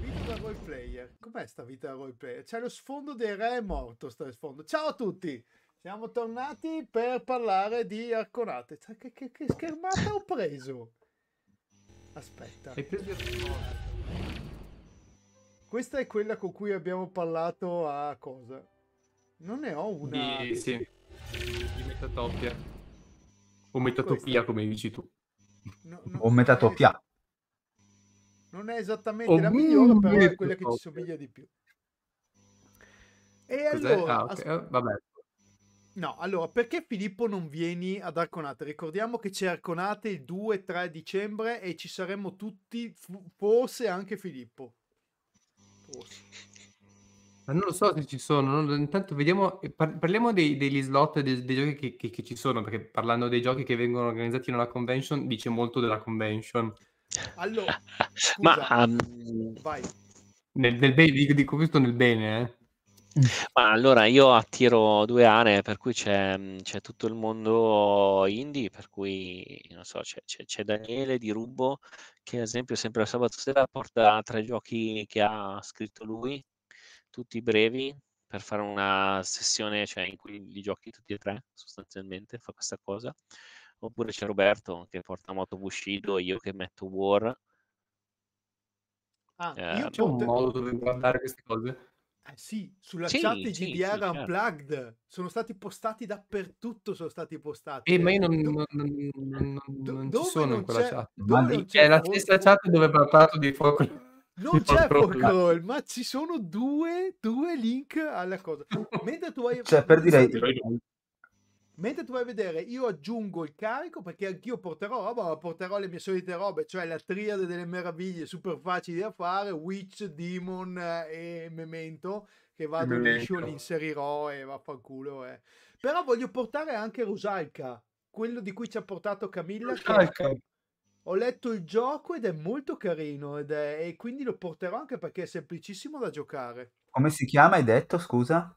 Vita da player. Com'è sta vita da player? C'è lo sfondo dei re è morto, sta sfondo. Ciao a tutti! Siamo tornati per parlare di Arconate. Cioè, che, che, che schermata ho preso? Aspetta. Hai preso Questa è quella con cui abbiamo parlato a cosa? Non ne ho una. Di, sì. di Metatopia. O Metatopia, Questa. come dici tu. No, no, o Metatopia non è esattamente oh, la migliore, però è quella che ci somiglia di più. E Cos'è? allora, ah, okay. as- eh, vabbè. No, allora, perché Filippo non vieni ad Arconate? Ricordiamo che c'è Arconate il 2-3 dicembre e ci saremo tutti, forse anche Filippo. Forse. Ma non lo so se ci sono, non, intanto vediamo, eh, par- parliamo dei, degli slot dei, dei, giochi che, che, che, ci sono, perché parlando dei giochi che vengono organizzati nella convention dice molto della convention. Allora, scusa, ma um, ehm, vai. Nel, nel bene, dico, dico, questo nel bene, eh. Ma allora io attiro due aree, per cui c'è, mm, c'è tutto il mondo indie, per cui non so, c'è, c'è, c'è, Daniele di Rubbo che ad esempio sempre il sabato sera porta tre giochi che ha scritto lui, tutti brevi, per fare una sessione cioè, in cui li giochi tutti e tre sostanzialmente, fa questa cosa. Oppure c'è Roberto che porta moto Bushido e io che metto War. Ah, eh, io ehm, c'ho un te... modo dove guardare queste cose. Eh sì, sulla sì, chat sì, GDR sì, Unplugged certo. sono stati postati dappertutto, sono stati postati. Eh, ma io non, non, non, non ci sono in quella chat. Dove è la stessa chat dove ho parlato di fuoco. Non c'è Folklore, ma ci sono due, due link alla cosa. Mentre tu hai... Cioè, per dire... Mentre tu vai a vedere, io aggiungo il carico perché anch'io porterò roba, ma porterò le mie solite robe, cioè la triade delle meraviglie super facili da fare, Witch, Demon eh, e Memento, che vado in liscio, li inserirò e vaffanculo. Eh. Però voglio portare anche Rusalka, quello di cui ci ha portato Camilla. Rusalka. Ho letto il gioco ed è molto carino ed è, e quindi lo porterò anche perché è semplicissimo da giocare. Come si chiama, hai detto, scusa?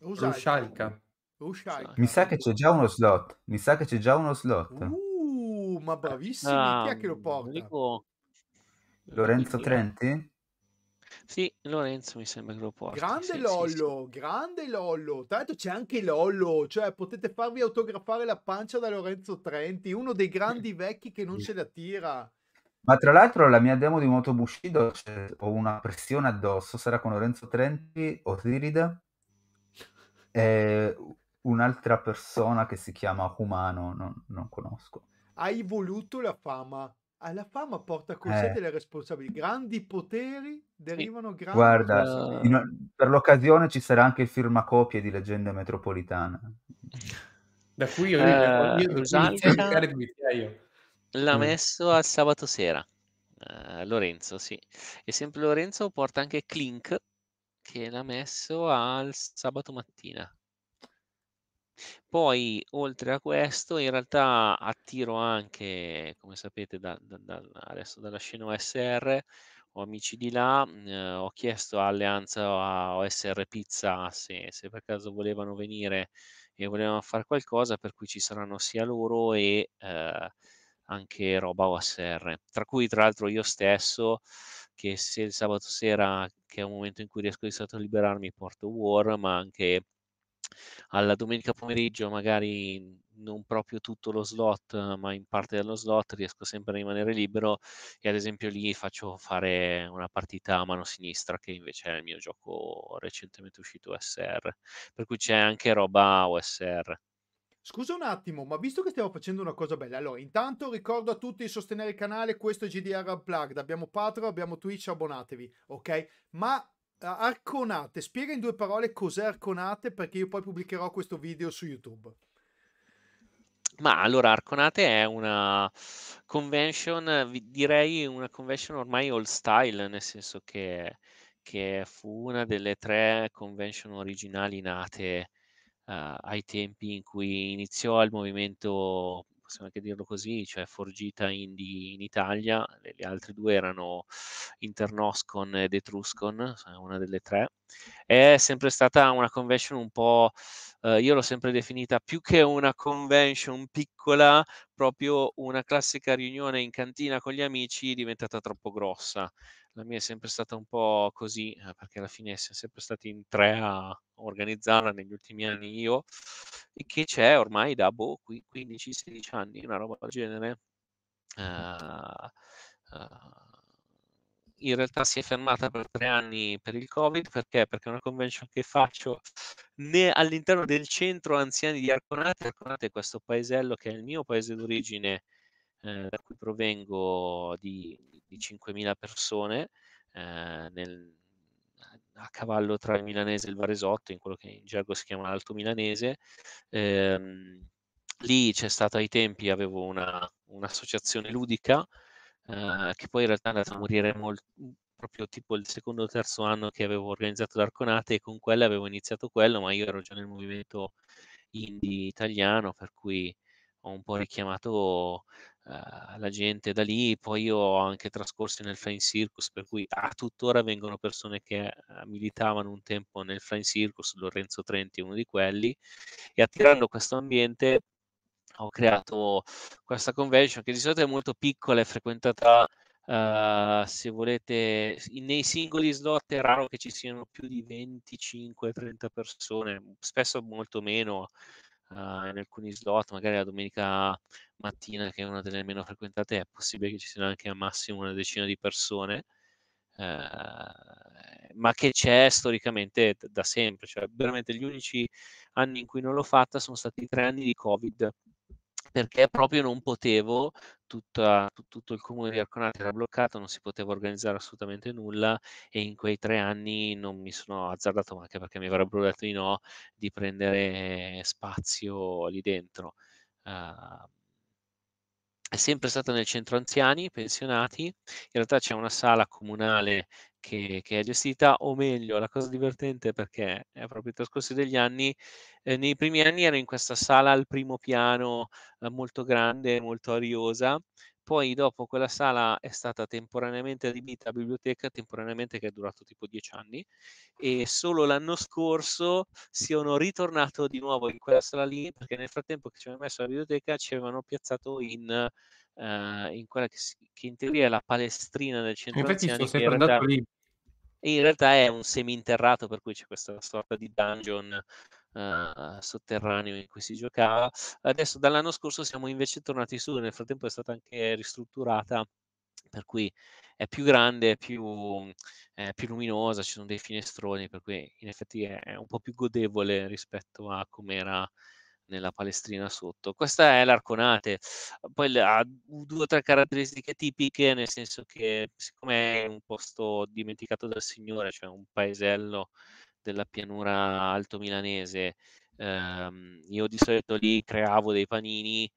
Rusalka. Rusalka. Uscai. Mi sa che c'è già uno slot. Mi sa che c'è già uno slot. Uh, ma bravissimo. Ah, Chi è che lo porta? Dico... Lorenzo Trenti? Sì, Lorenzo mi sembra che lo porti. Grande sì, Lollo, sì, sì. grande Lollo. Tanto c'è anche Lollo, cioè potete farvi autografare la pancia da Lorenzo Trenti, uno dei grandi vecchi che non se la tira. Ma tra l'altro la mia demo di Moto Bushido cioè, ho una pressione addosso, sarà con Lorenzo Trenti o Tirida. Eh, un'altra persona che si chiama Humano, non, non conosco. Hai voluto la fama. Alla ah, fama porta con eh. sé delle responsabilità. Grandi poteri derivano grandi Guarda, in, per l'occasione ci sarà anche il firmacopie di Leggenda Metropolitana. Da cui io, eh, io, io, L'ha mm. messo a sabato sera. Uh, Lorenzo, sì. E sempre Lorenzo porta anche Clink, che l'ha messo al sabato mattina. Poi oltre a questo in realtà attiro anche, come sapete da da dal adesso dalla scena OSR, ho amici di là, mhmm, ho chiesto a Alleanza a OSR Pizza se se per caso volevano venire e volevano fare qualcosa, per cui ci saranno sia loro e, ehm, anche roba OSR. Tra cui tra l'altro io stesso, che se il sabato sera, che è un momento in cui riesco di stato a liberarmi, porto War, ma anche alla domenica pomeriggio magari non proprio tutto lo slot, ma in parte dello slot riesco sempre a rimanere libero e ad esempio lì faccio fare una partita a mano sinistra che invece è il mio gioco recentemente uscito OSR, per cui c'è anche roba OSR. Scusa un attimo, ma visto che stiamo facendo una cosa bella, allora intanto ricordo a tutti di sostenere il canale, questo è GDR Unplugged, abbiamo Patreon, abbiamo Twitch, abbonatevi, ok? Ma eh, arconate, spiega in due parole cos'è Arconate perché io poi pubblicherò questo video su YouTube. Ma allora Arconate è una convention, direi una convention ormai old style, nel senso che, che fu una delle tre convention originali nate uh, ai tempi in cui iniziò il movimento possiamo anche dirlo così, cioè forgita Indy in Italia, le, le altre due erano Internoscon ed Etruscon, cioè una delle tre. È sempre stata una convention un po', eh, io l'ho sempre definita più che una convention piccola, proprio una classica riunione in cantina con gli amici diventata troppo grossa la mia è sempre stata un po' così, eh, perché alla fine siamo sempre stati in tre a organizzarla negli ultimi anni io, e che c'è ormai da boh, 15-16 anni, una roba del genere. Uh, uh, in realtà si è fermata per tre anni per il Covid, perché? Perché è una convention che faccio all'interno del centro anziani di Arconate. Arconate è questo paesello che è il mio paese d'origine, eh, da cui provengo di, di 5.000 persone eh, nel, a cavallo tra il milanese e il varesotto, in quello che in gergo si chiama l'alto milanese. Ehm, lì c'è stata ai tempi, avevo una, un'associazione ludica eh, che poi in realtà è andata a morire molto, proprio tipo il secondo o terzo anno che avevo organizzato l'Arconate e con quella avevo iniziato quello, ma io ero già nel movimento indie italiano, per cui ho un po' richiamato la gente da lì, poi io ho anche trascorsi nel Flying Circus, per cui a ah, tuttora vengono persone che eh, militavano un tempo nel Flying Circus, Lorenzo Trenti è uno di quelli, e attirando questo ambiente ho creato questa convention che di solito è molto piccola e frequentata Uh, se volete, nei singoli slot è raro che ci siano più di 25-30 persone, spesso molto meno, uh, in alcuni slot, magari la domenica mattina, che è una delle meno frequentate, è possibile che ci siano anche al massimo una decina di persone. Uh, ma che c'è storicamente da sempre, cioè veramente gli unici anni in cui non l'ho fatta sono stati tre anni di Covid perché proprio non potevo, tutta, tutto il comune di Arconati era bloccato, non si poteva organizzare assolutamente nulla e in quei tre anni non mi sono azzardato, ma anche perché mi avrebbero detto di no, di prendere spazio lì dentro. Uh, è sempre stata nel centro anziani, pensionati, in realtà c'è una sala comunale che, che, è gestita, o meglio, la cosa divertente perché è eh, proprio trascorsi degli anni, eh, nei primi anni ero in questa sala al primo piano eh, molto grande, molto ariosa, poi dopo quella sala è stata temporaneamente adibita a biblioteca, temporaneamente che è durato tipo dieci anni, e solo l'anno scorso sono ritornato di nuovo in quella sala lì, perché nel frattempo che ci avevano messo la biblioteca ci avevano piazzato in, uh, in quella che, che, in teoria è la palestrina del centro Infatti anziani. Infatti sono sempre andato lì. In realtà è un seminterrato, per cui c'è questa sorta di dungeon eh, sotterraneo in cui si giocava. Adesso dall'anno scorso siamo invece tornati su, nel frattempo è stata anche ristrutturata, per cui è più grande, è più, è più luminosa, ci sono dei finestroni, per cui in effetti è un po' più godevole rispetto a come era nella palestrina sotto. Questa è l'arconate, poi ha due o tre caratteristiche tipiche, nel senso che siccome è un posto dimenticato dal Signore, cioè un paesello della pianura alto milanese. Eh, io di solito lì creavo dei panini,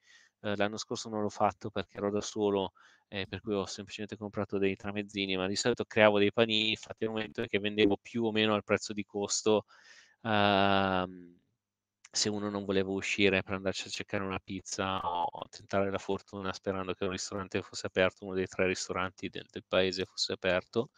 eh, l'anno scorso non l'ho fatto perché ero da solo, eh, per cui ho semplicemente comprato dei tramezzini, ma di solito creavo dei panini fatti al momento che vendevo più o meno al prezzo di costo. Ehm, se uno non voleva uscire per andarci a cercare una pizza o tentare la fortuna sperando che un ristorante fosse aperto, uno dei tre ristoranti del, del paese fosse aperto.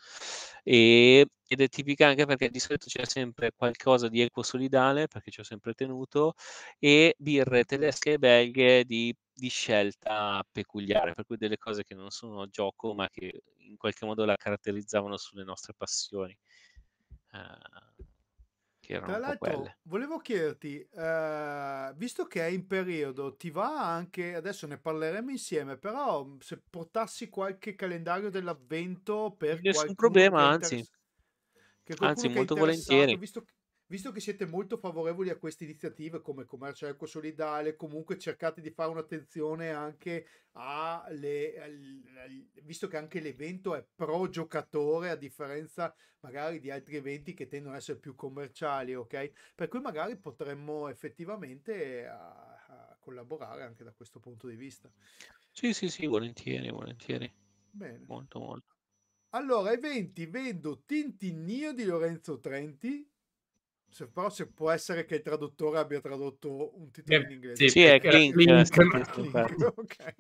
E, ed è tipica anche perché di solito c'è sempre qualcosa di equo solidale, perché ci ho sempre tenuto, e birre tedesche e belghe di, di scelta peculiare, per cui delle cose che non sono gioco, ma che in qualche modo la caratterizzavano sulle nostre passioni. Uh, che erano Tra l'altro, volevo chiederti, eh, visto che è in periodo, ti va anche, adesso ne parleremo insieme, però se portassi qualche calendario dell'avvento per... Nessun problema, anzi. Anzi, molto volentieri. Visto che visto che siete molto favorevoli a queste iniziative come commercio eco solidale, comunque cercate di fare un'attenzione anche alle, alle, visto che anche l'evento è pro giocatore a differenza magari di altri eventi che tendono ad essere più commerciali, ok? Per cui magari potremmo effettivamente a, a collaborare anche da questo punto di vista. Sì, sì, sì, volentieri, volentieri. Bene. Molto, molto. Allora, eventi, vendo Tintinnio di Lorenzo Trenti, se, però se può essere che il traduttore abbia tradotto un titolo eh, in inglese. Sì, è Clink. Eh, ah, certo. ok.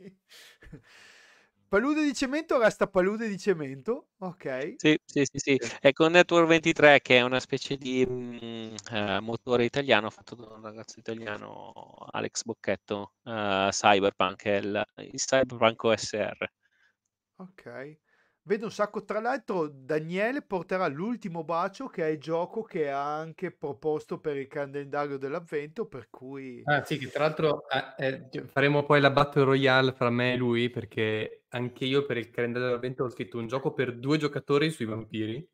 Palude di cemento resta palude di cemento, ok? Sì, sì, sì, sì. È con Network 23 che è una specie di mh, mm, eh, uh, motore italiano fatto da un ragazzo italiano, Alex Bocchetto, uh, Cyberpunk, è il, il Cyberpunk OSR. Ok. Vedo un sacco, tra l'altro Daniele porterà l'ultimo bacio che è il gioco che ha anche proposto per il calendario dell'avvento, per cui... Ah sì, che tra l'altro eh, eh, faremo poi la Battle Royale fra me e lui, perché anche io per il calendario dell'avvento ho scritto un gioco per due giocatori sui vampiri.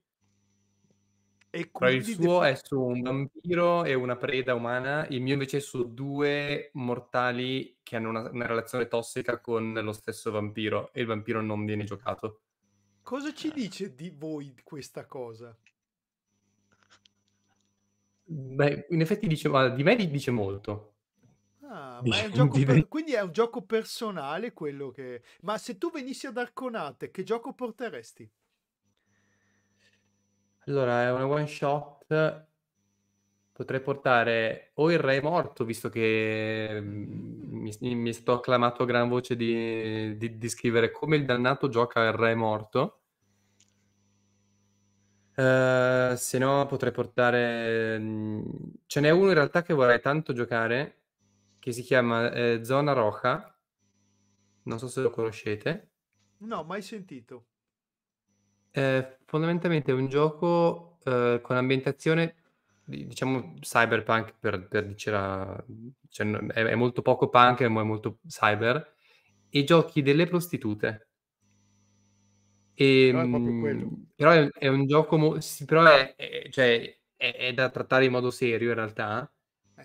E Però il suo def- è su un vampiro e una preda umana, il mio invece è su due mortali che hanno una, una relazione tossica con lo stesso vampiro e il vampiro non viene giocato. Cosa ci eh. dice di voi questa cosa? Beh, in effetti dice, ma di me dice molto. Ah, ma è un gioco per... quindi è un gioco personale quello che... Ma se tu venissi ad Arconate, che gioco porteresti? Allora, è una one shot. Potrei portare o il Re Morto, visto che mm, mi, mi sto acclamato a gran voce di, di, di scrivere come il dannato gioca il Re Morto. Uh, se no potrei portare... Mm, ce n'è uno in realtà che vorrei tanto giocare, che si chiama eh, Zona Roja. Non so se lo conoscete. No, mai sentito. Eh, fondamentalmente è un gioco eh, con ambientazione, diciamo, cyberpunk, per, per dicela, cioè, è, è molto poco punk, ma è molto cyber, e giochi delle prostitute. E, però è proprio ehm, quello. Però è, un gioco, mo- sì, però è, è, cioè, è, da trattare in modo serio in realtà.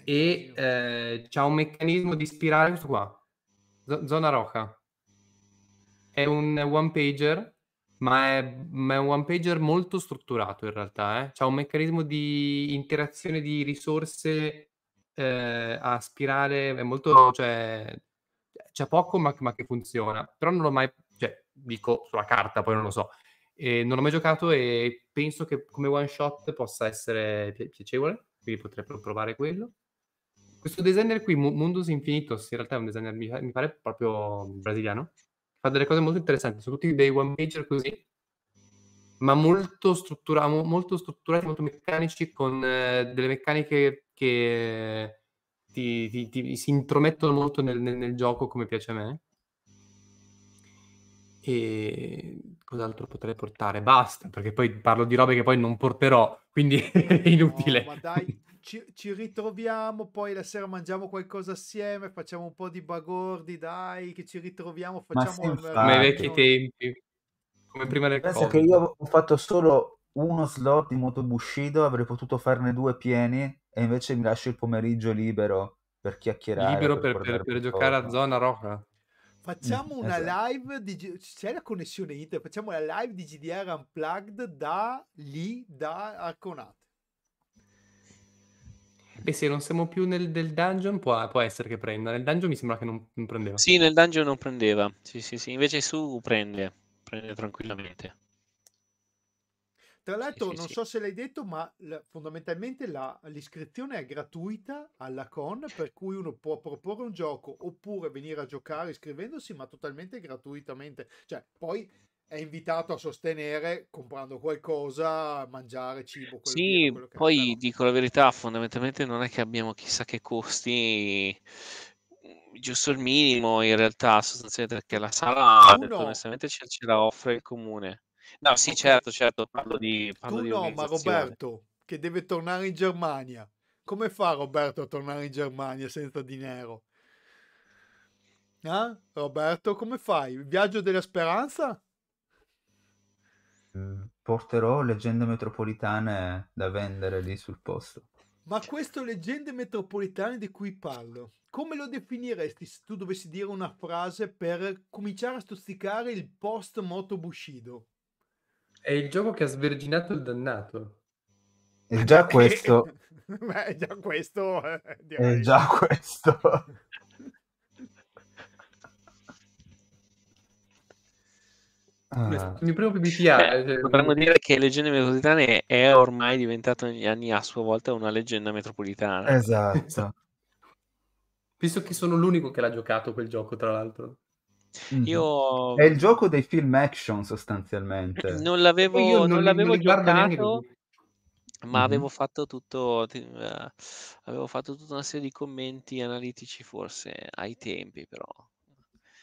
Eh, e eh, c'ha un meccanismo di spirale, questo qua, Z- zona roca. È un one pager, ma è, ma è, un one pager molto strutturato in realtà. Eh? C'è un meccanismo di interazione di risorse eh, a spirale, è molto, cioè, c'è poco ma, ma, che funziona. Però non l'ho mai, dico sulla carta, poi non lo so. E non ho mai giocato e penso che come one shot possa essere pi- piacevole, quindi potrei provare quello. Questo designer qui, Mundus Infinitos, in realtà è un designer, mi, mi pare, proprio brasiliano. Fa delle cose molto interessanti, sono tutti dei one major così, ma molto, struttura- molto strutturati, molto meccanici, con eh, delle meccaniche che ti, ti, ti, si intromettono molto nel, nel, nel gioco, come piace a me e cos'altro potrei portare? Basta, perché poi parlo di robe che poi non porterò, quindi è inutile. No, dai, ci, ci, ritroviamo, poi la sera mangiamo qualcosa assieme, facciamo un po' di bagordi, dai, che ci ritroviamo, facciamo... Come vecchi tempi, come prima del Penso che io ho fatto solo uno slot di Motobushido, avrei potuto farne due pieni e invece mi lascio il pomeriggio libero per chiacchierare. Libero per, per, per, per giocare a zona roca. Facciamo mm, una esatto. live di c'è la connessione internet, facciamo la live di GDR Unplugged da lì da Arconate. Beh, se non siamo più nel del dungeon, può, può, essere che prenda. Nel dungeon mi sembra che non, non prendeva. Sì, nel dungeon non prendeva. Sì, sì, sì. Invece su prende, prende tranquillamente. Tra l'altro, sì, non sì. so se l'hai detto, ma la, fondamentalmente la, l'iscrizione è gratuita alla con, per cui uno può proporre un gioco oppure venire a giocare iscrivendosi, ma totalmente gratuitamente. Cioè, poi è invitato a sostenere comprando qualcosa, mangiare cibo. Sì, via, poi dico la verità, fondamentalmente non è che abbiamo chissà che costi mm, giusto il minimo in realtà sostanzialmente perché la sala ah, no. onestamente ce la offre il comune No, sì, certo, certo, parlo di... Parlo tu di no, ma Roberto, che deve tornare in Germania. Come fa Roberto a tornare in Germania senza dinero? Eh? Roberto, come fai? viaggio della speranza? Eh, porterò leggende metropolitane da vendere lì sul posto. Ma queste leggende metropolitane di cui parlo, come lo definiresti se tu dovessi dire una frase per cominciare a stuzzicare il post moto Bushido? È il gioco che ha sverginato il dannato. È già questo. Beh, è già questo. Eh, è già questo. Ah. Il mio primo potremmo dire che Leggende Metropolitane è ormai diventata negli anni a sua volta una leggenda metropolitana. Esatto. Visto che sono l'unico che l'ha giocato quel gioco, tra l'altro. Mm-hmm. Io... È il gioco dei film action sostanzialmente. Non l'avevo, Io non, non l'avevo non giocato, ma mm-hmm. avevo, fatto tutto, uh, avevo fatto tutta una serie di commenti analitici forse ai tempi però.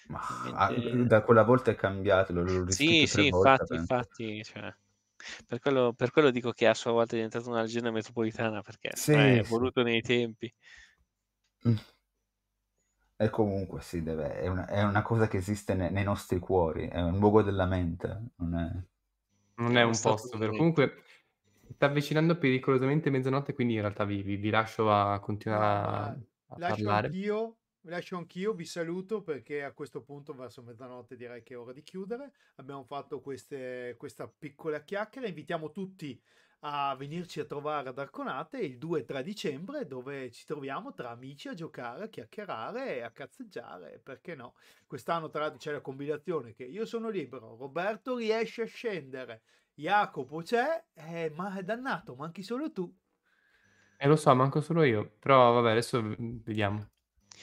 Ma Mentre... da quella volta è cambiato, l'ho, l'ho Sì, sì, volte, infatti, penso. infatti cioè, per, quello, per, quello, dico che a sua volta è diventata una leggenda metropolitana perché sì, eh, è voluto nei tempi. Mm. E comunque sì, deve, è, una, è, una, cosa che esiste nei, nei, nostri cuori, è un luogo della mente, non è, non è un posto vero. Comunque sta avvicinando pericolosamente mezzanotte, quindi in realtà vi, vi, vi lascio a continuare a, ah, a ah, lascio parlare. Anch'io, lascio anch'io, vi saluto perché a questo punto verso mezzanotte direi che è ora di chiudere. Abbiamo fatto queste, questa piccola chiacchiera, invitiamo tutti a venirci a trovare ad Arconate il 2 e 3 dicembre dove ci troviamo tra amici a giocare, a chiacchierare e a cazzeggiare, perché no? Quest'anno tra l'altro c'è la combinazione che io sono libero, Roberto riesce a scendere, Jacopo c'è, eh, ma è dannato, manchi solo tu. Eh lo so, manco solo io, però vabbè adesso vediamo.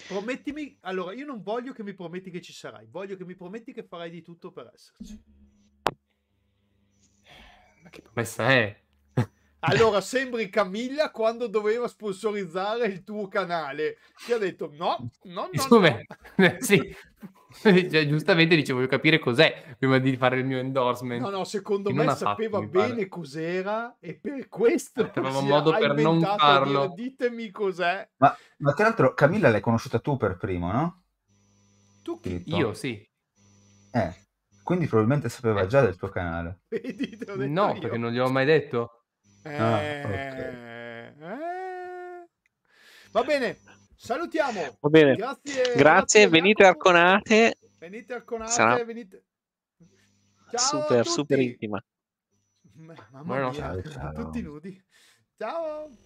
Promettimi, allora io non voglio che mi prometti che ci sarai, voglio che mi prometti che farai di tutto per esserci. Ma che promessa è? Allora sembri Camilla quando doveva sponsorizzare il tuo canale. Ti ha detto no, no, no. no. sì. Cioè, giustamente dice voglio capire cos'è prima di fare il mio endorsement. No, no, secondo me sapeva fatto, bene cos'era e per questo aveva modo per non farlo. Dire, ditemi cos'è. Ma, ma, tra l'altro Camilla l'hai conosciuta tu per primo, no? Tu che? Io sì. Eh, quindi probabilmente sapeva eh. già del tuo canale. Vedi, no, io. perché non gli ho mai detto. Eh, ah, okay. eh. Va bene, salutiamo. Va bene. Grazie, grazie, grazie venite arconate. Venite arconate, Sarà... venite. Ciao super, super intima. Mamma mia, tutti nudi. Ciao.